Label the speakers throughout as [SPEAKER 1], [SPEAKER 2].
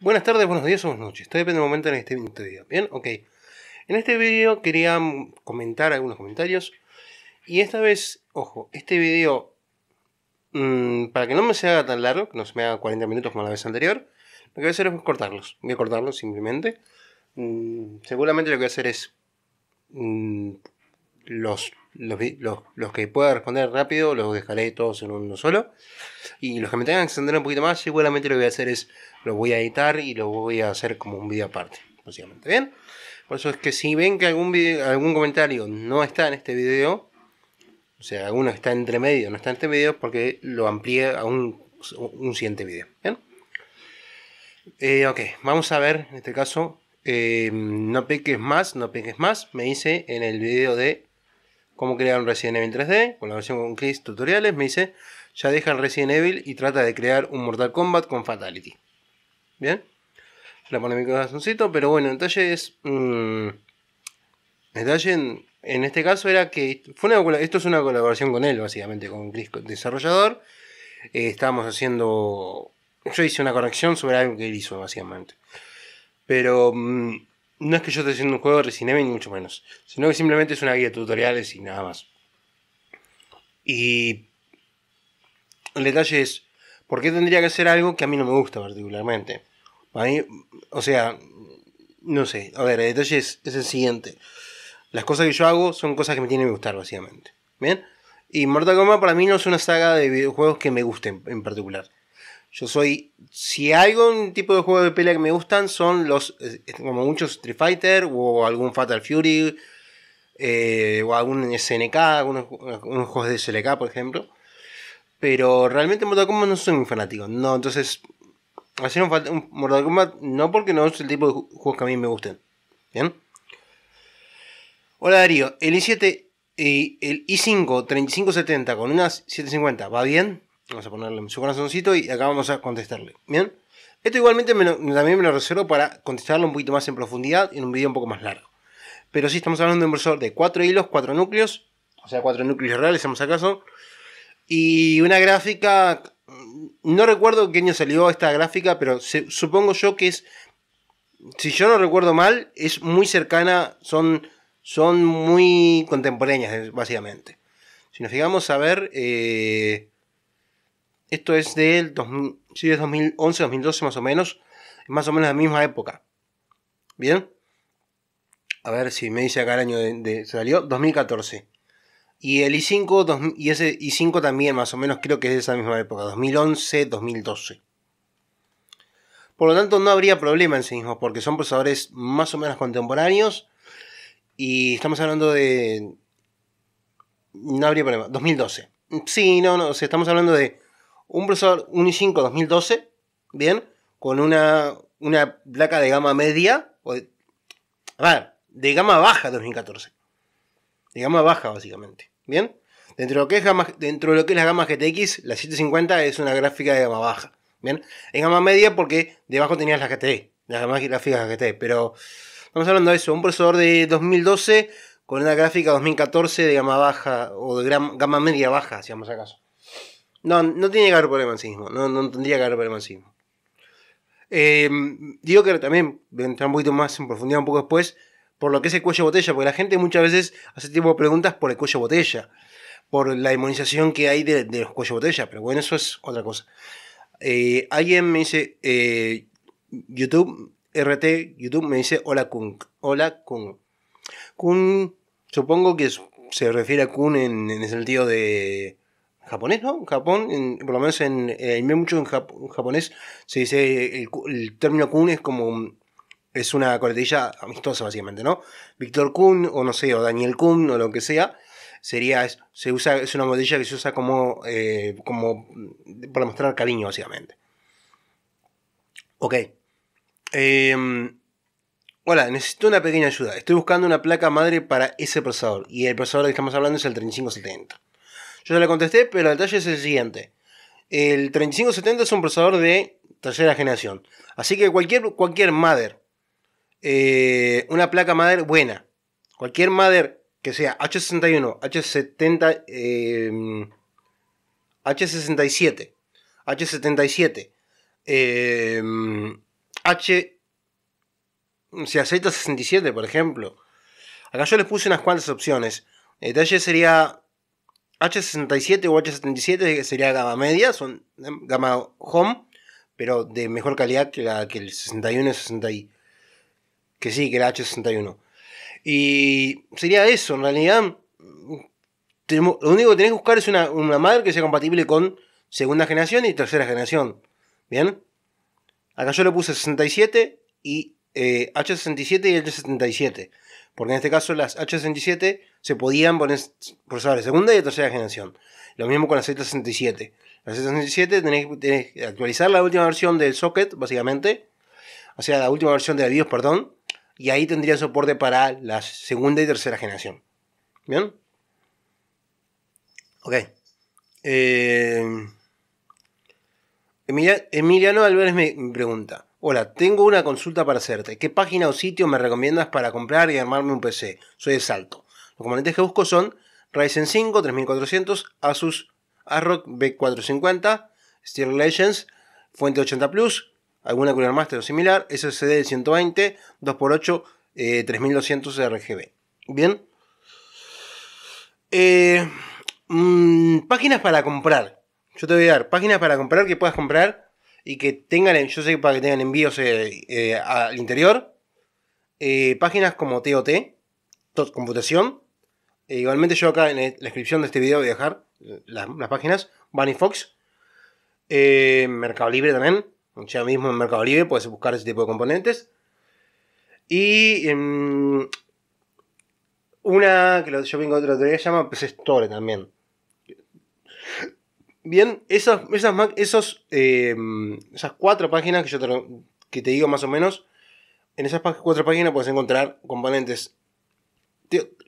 [SPEAKER 1] Buenas tardes, buenos días o buenas noches. Estoy depende del momento en que este, este video. ¿Bien? Ok. En este video quería comentar algunos comentarios. Y esta vez, ojo, este video, mm, para que no me se haga tan largo, que no se me haga 40 minutos como la vez anterior, lo que voy a hacer es cortarlos. Voy a cortarlos simplemente. Mm, seguramente lo que voy a hacer es mm, los, los, que pueda responder rápido los dejaré todos en uno solo. Y los que me tengan que extender un poquito más, seguramente lo que voy a hacer es, Lo voy a editar y lo voy a hacer como un video aparte, básicamente. ¿Bien? Por eso es que si ven que algún, video, algún comentario no está en este video, o sea, alguno está entre medio, no está en este video, porque lo amplié a un, siguiente video. ¿Bien? Eh, ok, vamos a ver en este caso. Eh, no peques más, no peques más. Me dice en el video de cómo crear un Resident Evil 3D, colaboración con Chris, tutoriales, me dice, ya deja el Resident Evil y trata de crear un Mortal Kombat con Fatality. Bien, la pone mi corazoncito, pero bueno, el detalle es... Mm, detalle en, este caso era que fue esto es una colaboración con él, básicamente, con Chris, desarrollador. Eh, estábamos haciendo... Yo hice una corrección sobre algo que él hizo, básicamente. Pero... Mm, no es que yo esté haciendo un juego de Resident ni mucho menos, sino que simplemente es una guía de tutoriales y nada más. Y el detalle es, ¿por qué tendría que hacer algo que a mí no me gusta particularmente? A mí, o sea, no sé, a ver, el detalle es, el siguiente. Las cosas que yo hago son cosas que me tienen que gustar, básicamente. ¿Bien? Y Mortal Kombat para mí no es una saga de videojuegos que me gusten en particular. Yo soy. Si hay algún tipo de juego de pelea que me gustan, son los. Eh, como muchos Street Fighter o algún Fatal Fury. Eh, o algún SNK, algunos, juegos de SLK, por ejemplo. Pero realmente Mortal Kombat no soy un fanático. No, entonces. Hacer un, Mortal Kombat no porque no es el tipo de juegos que a mí me gusten. ¿Bien? Hola Darío, el i7 y el i5 3570 con unas 750, ¿va bien? Vamos a ponerle su corazoncito y acá vamos a contestarle. Bien. Esto igualmente también me lo reservo para contestarlo un poquito más en profundidad en un vídeo un poco más largo. Pero sí estamos hablando de un versor de cuatro hilos, cuatro núcleos, o sea, cuatro núcleos reales, estamos acaso. Y una gráfica, mm, no recuerdo qué año salió esta gráfica, pero supongo yo que es, si yo no recuerdo mal, es muy cercana, son, son muy contemporáneas, básicamente. Si nos fijamos a ver... Eh, esto es del 2011, 2012 más o menos. más o menos la misma época. Bien. A ver si me dice acá el año de, de salió. 2014. Y el i5 y ese i5 también más o menos creo que es de esa misma época. 2011, 2012. Por lo tanto, no habría problema en sí mismo, porque son procesadores más o menos contemporáneos. Y estamos hablando de. No habría problema. 2012. Sí, no, no. O sea, estamos hablando de un procesador uni 5 2012, bien, con una, una placa de gama media, o de, a ver, de gama baja 2014. De gama baja, básicamente. ¿Bien? Dentro de lo que es, gama, dentro lo que es la gama GTX, la 750 es una gráfica de gama baja. ¿Bien? En gama media porque debajo tenías la GTX e, las demás gráficas GTE. E, pero estamos hablando de eso, un procesador de 2012 con una gráfica 2014 de gama baja o de gama media baja, si vamos acaso. No, no tiene que haber problema en No, tendría que haber problema en sí digo que también voy a entrar un poquito más en profundidad un poco después por lo que es el cuello botella, porque la gente muchas veces hace este tipo preguntas por el cuello botella, por la demonización que hay de, los cuello de botella, pero bueno, eso es otra cosa. Eh, alguien me dice, eh, YouTube, RT, YouTube me dice, hola Kun, hola Kun. Kun, supongo que se refiere a Kun en el sentido de japonés, ¿no? Japón, por lo menos en mucho en, japonés se dice el, término kun es como es una coletilla amistosa básicamente, ¿no? Víctor Kun o no sé, o Daniel Kun o lo que sea, sería es, se usa es una modilla que se usa como eh, como mm, para mostrar cariño básicamente. Ok. Em, hola, necesito una pequeña ayuda. Estoy buscando una placa madre para ese procesador. Y el procesador de que estamos hablando es el 3570. Yo ya le contesté, pero el detalle es el siguiente. El 3570 es un procesador de tercera generación. Así que cualquier, cualquier mother, eh, una placa madre buena, cualquier mother que sea H61, H70, H67, H77, H... O sea, 67 por ejemplo. Acá yo les puse unas cuantas opciones. El detalle sería H67 o H77 sería gama media, son em, gama home, pero de mejor calidad que, la, que el 61 y 60 que sí, que la H61. Y sería eso, en realidad lo único que tenés que buscar es una, una madre que sea compatible con segunda generación y tercera generación. ¿Bien? Acá yo le puse 67 y H67 eh, y H77. Porque en este caso las H67 se podían poner por segunda y tercera generación. Lo mismo con las Z67. La Z67 tenés, que actualizar la última versión del socket, básicamente. O sea, la última versión de la BIOS, perdón. Y ahí tendría soporte para la segunda y tercera generación. ¿Bien? Ok. Eh, Emiliano Álvarez me pregunta. Hola, tengo una consulta para hacerte. ¿Qué página o sitio me recomiendas para comprar y armarme un PC? Soy de Salto. Los componentes que busco son Ryzen 5 3400, Asus Arrock B450, Steel Legends, Fuente 80 Plus, alguna Cooler Master o similar, SSD 120, 2x8, 3200 RGB. Bien. Eh, mm, páginas para comprar. Yo te voy a dar páginas para comprar que puedas comprar y que tengan, yo sé que para que tengan envíos eh, eh, al interior, eh, páginas como TOT, TOT Computación, igualmente yo acá en la descripción de este video voy a dejar las, páginas, Bunny Fox, Mercado Libre también, ya mismo en Mercado Libre puedes buscar ese tipo de componentes, y em, una que yo vengo de otra teoría se llama PC Store también. Bien, esas, esas, esos, em, esas cuatro páginas que yo te, que te digo más o menos, en esas cuatro páginas puedes encontrar componentes,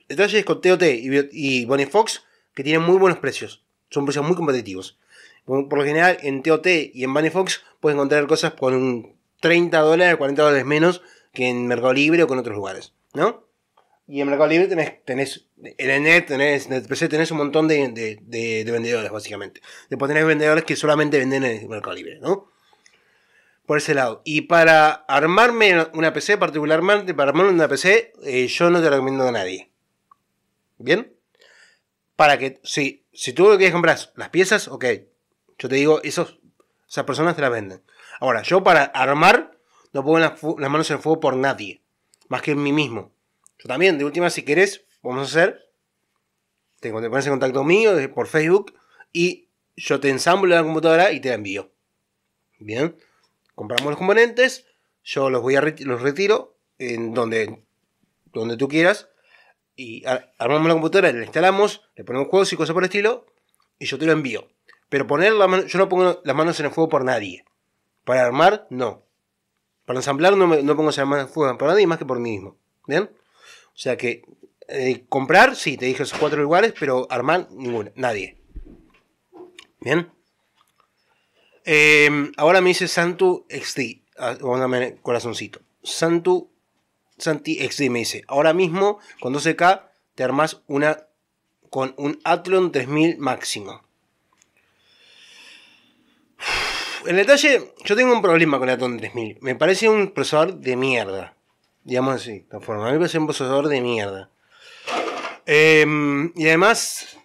[SPEAKER 1] detalles con TOT y, Fox que tienen muy buenos precios, son precios muy competitivos. Por lo general, en TOT y en Fox puedes encontrar cosas con 30 dólares, 40 dólares menos que en Mercado Libre o con otros lugares, ¿no? Y en Mercado Libre tenés, tenés en net, tenés PC tenés un montón de, de, de, vendedores, básicamente. Después tenés vendedores que solamente venden en Mercado Libre, ¿no? Por ese lado. Y para armarme una PC, particularmente, para armarme una PC, eh, yo no te recomiendo a nadie. ¿Bien? Para que, si, si tú lo quieres comprar las piezas, ok. Yo te digo, esas personas te las venden. Ahora, yo para armar, no pongo las, manos en fuego por nadie. Más que en mí mismo. Yo también, de última, si querés, vamos a hacer. Te, pones en contacto mío por Facebook y yo te ensamblo la computadora y te la envío. Bien, compramos los componentes, yo los voy a los retiro en donde, donde tú quieras y armamos la computadora, la instalamos, le ponemos juegos y cosas por el estilo y yo te lo envío. Pero poner la yo no pongo las manos en el fuego por nadie. Para armar, no. Para ensamblar no, no pongo las manos en el fuego por nadie más que por mí mismo. ¿Bien? O sea que eh, comprar, sí, te dije esos cuatro lugares, pero armar, ninguna, nadie. Bien. Em, ahora me dice Santu XD. Ah, el corazoncito. Santu Santi XD me dice: Ahora mismo con 12K te armas una con un Athlon 3000 máximo. En detalle, yo tengo un problema con el Athlon 3000. Me parece un procesador de mierda digamos así, de forma. A mí me parece pues, un procesador de mierda. Em, y además,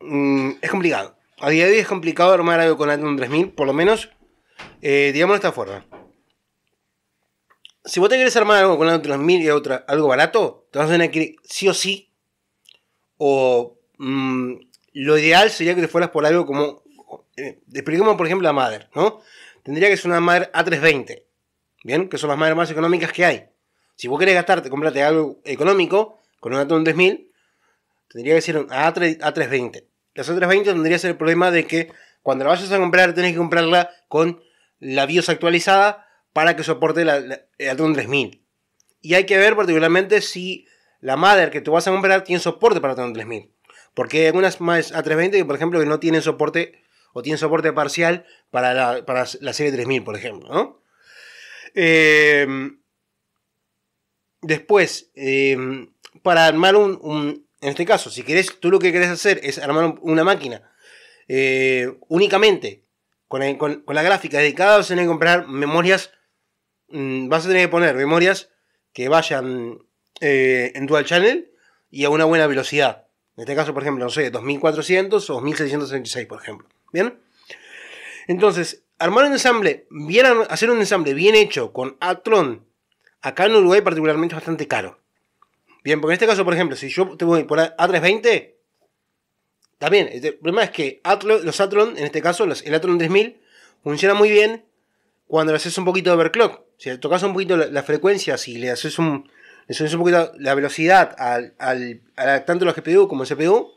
[SPEAKER 1] mm, es complicado. A día de hoy es complicado armar algo con Atom 3000, por lo menos, eh, digamos de esta forma. Si vos te querés armar algo con Atom 3000 y otra, algo barato, te vas a tener que sí o sí. O mm, lo ideal sería que te fueras por algo como. Eh, expliquemos, por ejemplo, la Mother, ¿no? Tendría que ser una madre A320. ¿bien? Que son las madres más económicas que hay. Si vos querés gastarte, comprate algo económico con un Atom 3000, tendría que ser un a 320 Las A320 tendría que ser el problema de que cuando la vayas a comprar, tenés que comprarla con la BIOS actualizada para que soporte la, el Atom 3000. Y hay que ver particularmente si la madre que tú vas a comprar tiene soporte para Atom 3000. Porque hay algunas más A320 que, por ejemplo, no tienen soporte o tienen soporte parcial para la, para la serie 3000, por ejemplo, ¿no? Em, después, em, para armar un, En este caso, si querés, tú lo que querés hacer es armar una máquina eh, únicamente con, la gráfica dedicada, vas a tener que comprar memorias. Mm, vas a tener que poner memorias que vayan eh, en dual channel y a una buena velocidad. En este caso, por ejemplo, no sé, 2400 o 1666, por ejemplo. ¿Bien? Entonces, armar un ensamble, bien, hacer un ensamble bien hecho con Atron, acá en Uruguay particularmente es bastante caro. Bien, porque en este caso, por ejemplo, si yo te voy por A320, también, el problema es que los Atron, en este caso, el Atron 3000, funciona muy bien cuando le haces un poquito de overclock. Si le tocas un poquito la, frecuencia, si le haces un, le un poquito la velocidad al, a tanto los GPU como el CPU,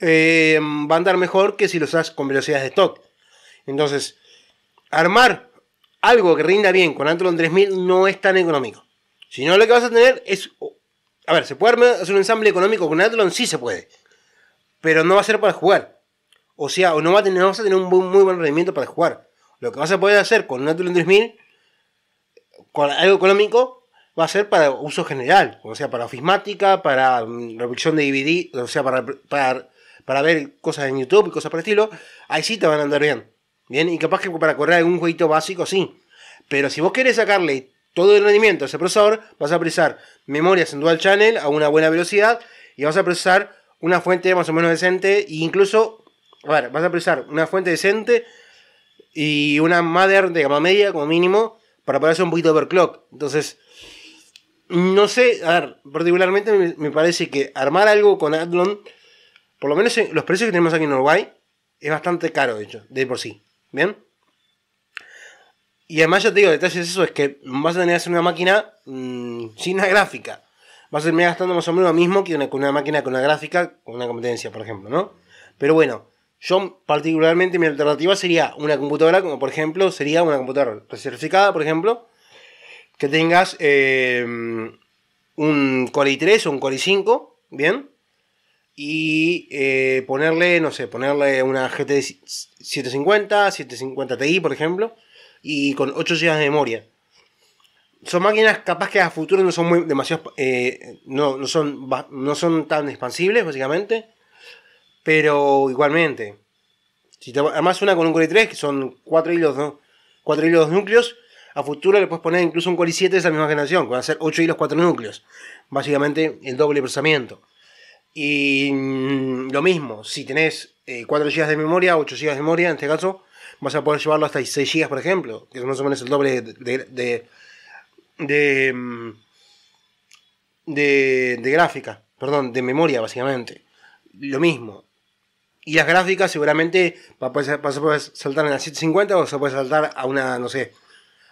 [SPEAKER 1] eh, va a andar mejor que si los haces con velocidades de stock. Entonces, armar algo que rinda bien con Athlon 3000 no es tan económico. Si no, lo que vas a tener es. A ver, ¿se puede armar, hacer un ensamble económico con Athlon? Sí se puede. Pero no va a ser para jugar. O sea, no, va a tener, vas a tener un muy, buen rendimiento para jugar. Lo que vas a poder hacer con un Athlon 3000, con algo económico, va a ser para uso general, o sea, para ofismática para mm, reproducción de DVD, o sea, para, para, para, ver cosas en YouTube y cosas por el estilo, ahí sí te van a andar bien. Bien, y capaz que para correr algún jueguito básico, sí. Pero si vos querés sacarle todo el rendimiento a ese procesador, vas a precisar memorias en dual channel a una buena velocidad y vas a precisar una fuente más o menos decente e incluso, a ver, vas a precisar una fuente decente y una mother de gama media como mínimo para poder hacer un poquito de overclock. Entonces, no sé, a ver, particularmente me, parece que armar algo con Adlon, por lo menos los precios que tenemos aquí en Uruguay, es bastante caro, de hecho, de por sí. ¿Bien? Y además ya te digo, detalles eso, es que vas a tener que hacer una máquina mm, sin una gráfica. Vas a terminar gastando más o menos lo mismo que una, máquina con una gráfica, con una competencia, por ejemplo, ¿no? Pero bueno, yo particularmente mi alternativa sería una computadora, como por ejemplo, sería una computadora certificada, por ejemplo, que tengas eh, un Core i3 o un Core i5, ¿bien? y eh, ponerle, no sé, ponerle una GT 750, 750 Ti, por ejemplo, y con 8 GB de memoria. Son máquinas capaz que a futuro no son muy demasiado eh, no, son tan expansibles básicamente, pero igualmente. Si una con un Core 3 que son 4 hilos, ¿no? 2 núcleos, a futuro le puedes poner incluso un Core 7 de esa misma generación, que van a ser 8 hilos, 4 núcleos. Básicamente el doble procesamiento. Y mm, lo mismo, si tenés 4 eh, GB de memoria, 8 GB de memoria en este caso, vas a poder llevarlo hasta 6 GB, por ejemplo, que es más o menos el doble de, de, de, de, mm, gráfica, perdón, de memoria básicamente. Lo mismo. Y las gráficas seguramente vas a poder saltar en la 750 o se puede saltar a una, no sé,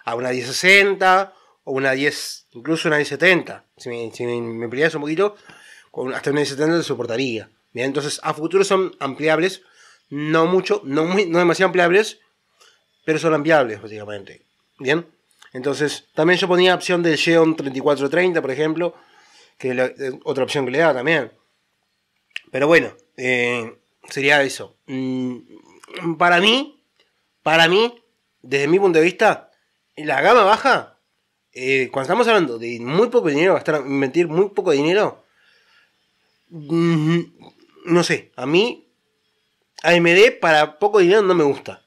[SPEAKER 1] a una 1060 o una 10, incluso una 1070. Si me, si un poquito, hasta un 70 soportaría. ¿bien? Entonces, a futuro son ampliables, no mucho, no, muy, no demasiado ampliables, pero son ampliables, básicamente. Bien, entonces también yo ponía opción del Xeon 3430, por ejemplo, que es, la, eh, otra opción que le da también. Pero bueno, eh, sería eso. Mm, para mí, para mí, desde mi punto de vista, la gama baja, eh, cuando estamos hablando de muy poco dinero, gastar, invertir muy poco dinero, no sé, a mí AMD para poco dinero no me gusta.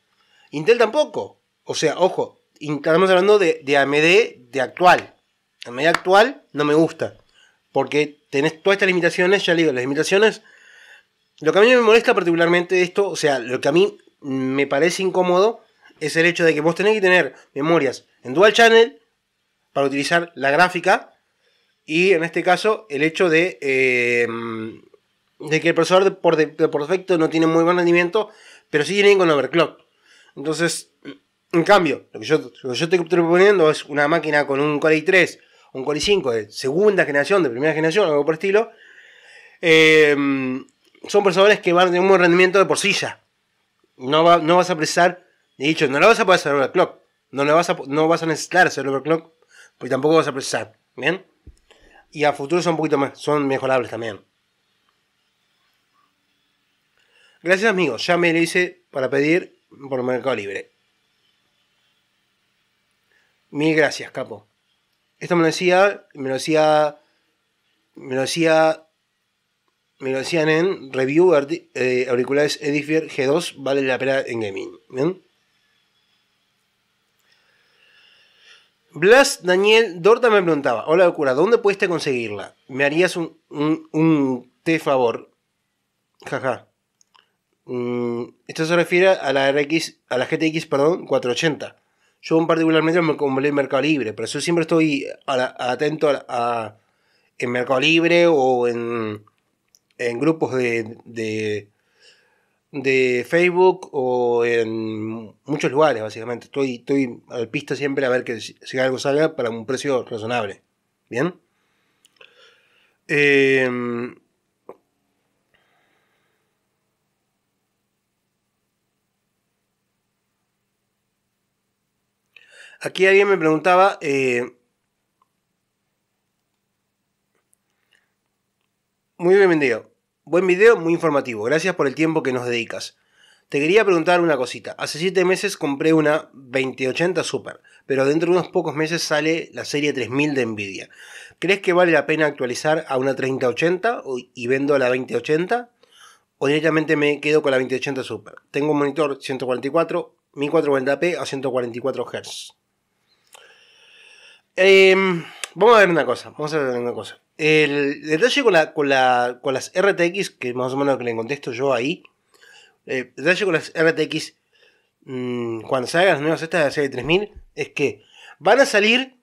[SPEAKER 1] Intel tampoco. O sea, ojo, estamos hablando de, AMD de actual. AMD actual no me gusta. Porque tenés todas estas limitaciones, ya le digo, las limitaciones... Lo que a mí me molesta particularmente esto, o sea, lo que a mí me parece incómodo es el hecho de que vos tenés que tener memorias en dual channel para utilizar la gráfica y en este caso, el hecho de, eh, de que el procesador de por, defecto no tiene muy buen rendimiento, pero sí tiene con overclock. Entonces, en cambio, lo que yo, yo te estoy proponiendo es una máquina con un Core i3, un Core i5 de segunda generación, de primera generación, algo por estilo. Eh, son procesadores que van a tener un buen rendimiento de por sí ya. No, no vas a precisar, de hecho, no lo vas a poder hacer overclock. No, vas a, no vas a necesitar hacer overclock, pues tampoco vas a precisar. ¿Bien? y a futuro son un poquito más, son mejorables también. Gracias amigos, ya me lo hice para pedir por Mercado Libre. Mil gracias, capo. Esto me lo decía, me lo decía, me lo decía, me lo decían en review eh, auriculares Edifier G2, vale la pena en gaming. ¿bien? Blas Daniel Dorta me preguntaba, hola locura, ¿dónde pudiste conseguirla? ¿Me harías un, un, un te favor? Jaja. Mm, esto se refiere a la RX, a la GTX, perdón, 480. Yo particularmente me compré en Mercado Libre, pero yo siempre estoy atento en Mercado Libre o en, grupos de de Facebook o en muchos lugares, básicamente. Estoy, estoy al pista siempre a ver que si algo salga para un precio razonable. ¿Bien? Em, aquí alguien me preguntaba... Eh, muy bienvenido. Buen video, muy informativo. Gracias por el tiempo que nos dedicas. Te quería preguntar una cosita. Hace 7 meses compré una 2080 Super, pero dentro de unos pocos meses sale la serie 3000 de Nvidia. ¿Crees que vale la pena actualizar a una 3080 y vendo la 2080? ¿O directamente me quedo con la 2080 Super? Tengo un monitor 144, 1440p a 144 Hz. Em, vamos a ver una cosa, vamos a ver una cosa. El detalle con, con, las RTX, que más o menos que le contesto yo ahí, eh, el detalle con las RTX mm, cuando salgan las nuevas estas de la serie 3000 es que van a salir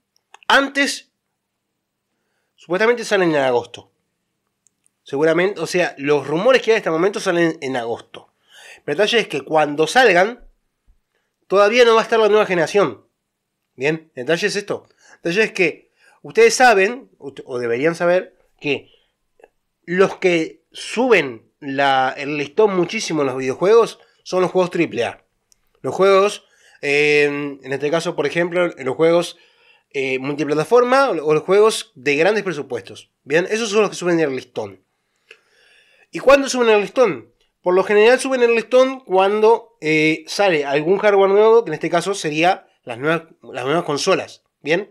[SPEAKER 1] antes, supuestamente salen en agosto. Seguramente, o sea, los rumores que hay en este momento salen en agosto. El detalle es que cuando salgan, todavía no va a estar la nueva generación. Bien, el detalle es esto. El detalle es que Ustedes saben, o deberían saber, que los que suben el listón muchísimo en los videojuegos son los juegos AAA. Los juegos, em, en este caso, por ejemplo, los juegos eh, multiplataforma o los juegos de grandes presupuestos. Bien, esos son los que suben el listón. ¿Y cuándo suben el listón? Por lo general suben el listón cuando eh, sale algún hardware nuevo, que en este caso sería las nuevas, las nuevas consolas. Bien,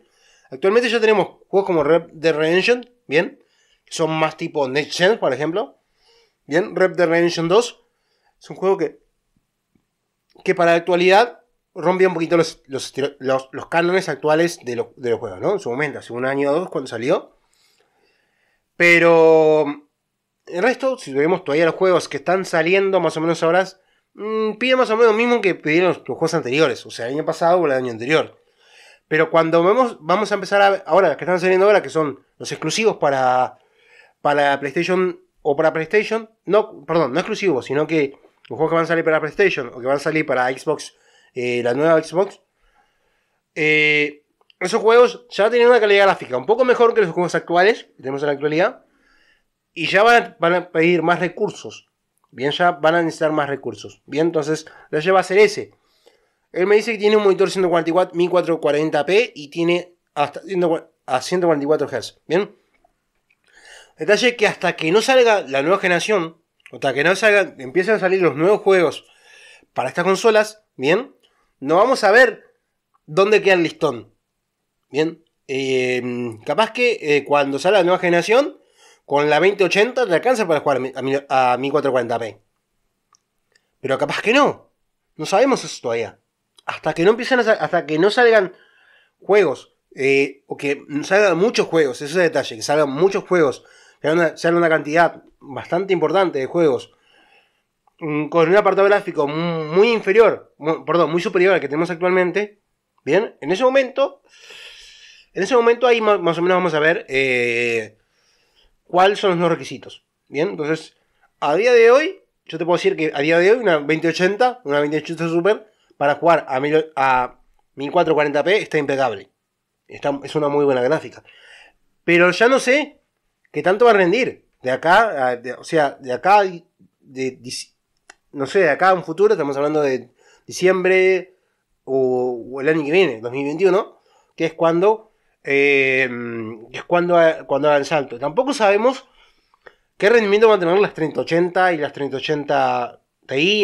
[SPEAKER 1] Actualmente ya tenemos juegos como Red The Redemption, bien, son más tipo Next Gen, por ejemplo. Bien, Red Dead Redemption 2 es un juego que, que para la actualidad rompe un poquito los, los, cánones actuales de, los juegos, ¿no? En su momento, hace un año o dos cuando salió. Pero el resto, si vemos todavía los juegos que están saliendo más o menos ahora, mm, pide más o menos lo mismo que pidieron los, juegos anteriores, o sea, el año pasado o el año anterior. Pero cuando vemos, vamos a empezar a. Ahora, las que están saliendo ahora, que son los exclusivos para, para PlayStation o para PlayStation. No, perdón, no exclusivos, sino que los juegos que van a salir para PlayStation o que van a salir para Xbox, eh, la nueva Xbox. Eh, esos juegos ya tienen una calidad gráfica un poco mejor que los juegos actuales que tenemos en la actualidad. Y ya van a, pedir más recursos. Bien, ya van a necesitar más recursos. Bien, entonces la lleva a ser ese. Él me dice que tiene un monitor 144, 1440p y tiene hasta a 144 Hz. Bien. Detalle que hasta que no salga la nueva generación, hasta que no salgan, empiecen a salir los nuevos juegos para estas consolas, bien, no vamos a ver dónde queda el listón. Bien, em, capaz que eh, cuando salga la nueva generación, con la 2080 te alcanza para jugar a, a 1440p. Pero capaz que no. No sabemos eso todavía hasta que no empiecen hasta que no salgan juegos, eh, o que salgan muchos juegos, ese es el detalle, que salgan muchos juegos, que salgan una cantidad bastante importante de juegos, mm, con un apartado gráfico muy inferior, perdón, muy superior al que tenemos actualmente, bien, en ese momento, en ese momento ahí más, o menos vamos a ver eh, cuáles son los nuevos requisitos, bien, entonces, a día de hoy, yo te puedo decir que a día de hoy una 2080, una 2080 Super, para jugar a, 1440p está impecable. es una muy buena gráfica. Pero ya no sé qué tanto va a rendir. De acá, o sea, de acá, de, no sé, de acá a un futuro, estamos hablando de diciembre o, el año que viene, 2021, que es cuando, eh, es cuando, cuando haga el salto. Tampoco sabemos qué rendimiento van a tener las 3080 y las 3080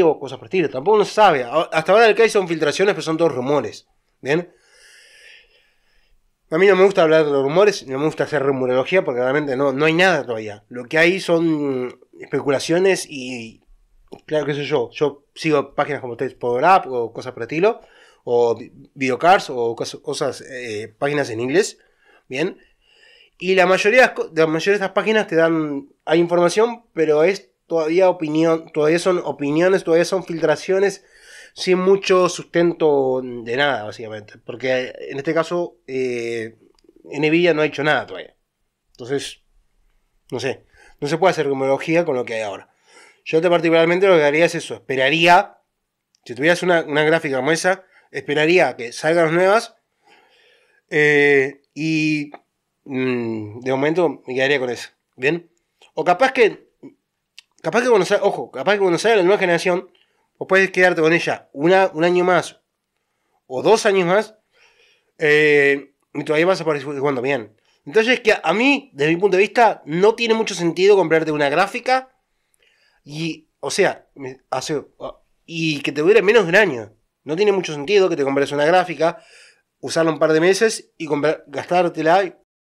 [SPEAKER 1] o cosas por el Tampoco sabe. Hasta ahora el que hay son filtraciones, pero son todos rumores. ¿Bien? A mí no me gusta hablar de los rumores, no me gusta hacer rumorología porque realmente no, no hay nada todavía. Lo que hay son especulaciones y, claro que soy yo, yo sigo páginas como por Up o cosas por el estilo, o videocars o cosas, eh, páginas en inglés, ¿bien? Y la mayoría, la mayoría de estas páginas te dan, hay información, pero es todavía opinión, todavía son opiniones, todavía son filtraciones sin mucho sustento de nada, básicamente. Porque en este caso, eh, no ha hecho nada todavía. Entonces, no sé, no se puede hacer rumorología con lo que hay ahora. Yo te particularmente lo que haría es eso, esperaría, si tuvieras una, gráfica como esa, esperaría que salgan las nuevas eh, y mm, de momento me quedaría con eso. ¿Bien? O capaz que Capaz que cuando ojo, capaz que cuando la nueva generación, vos puedes quedarte con ella un año más o dos años más, eh, y todavía vas a estar jugando bien. Entonces, que a mí, desde mi punto de vista, no tiene mucho sentido comprarte una gráfica y, o sea, hace, ah, y que te dure menos de un año. No tiene mucho sentido que te compres una gráfica, usarla un par de meses y comprar, gastártela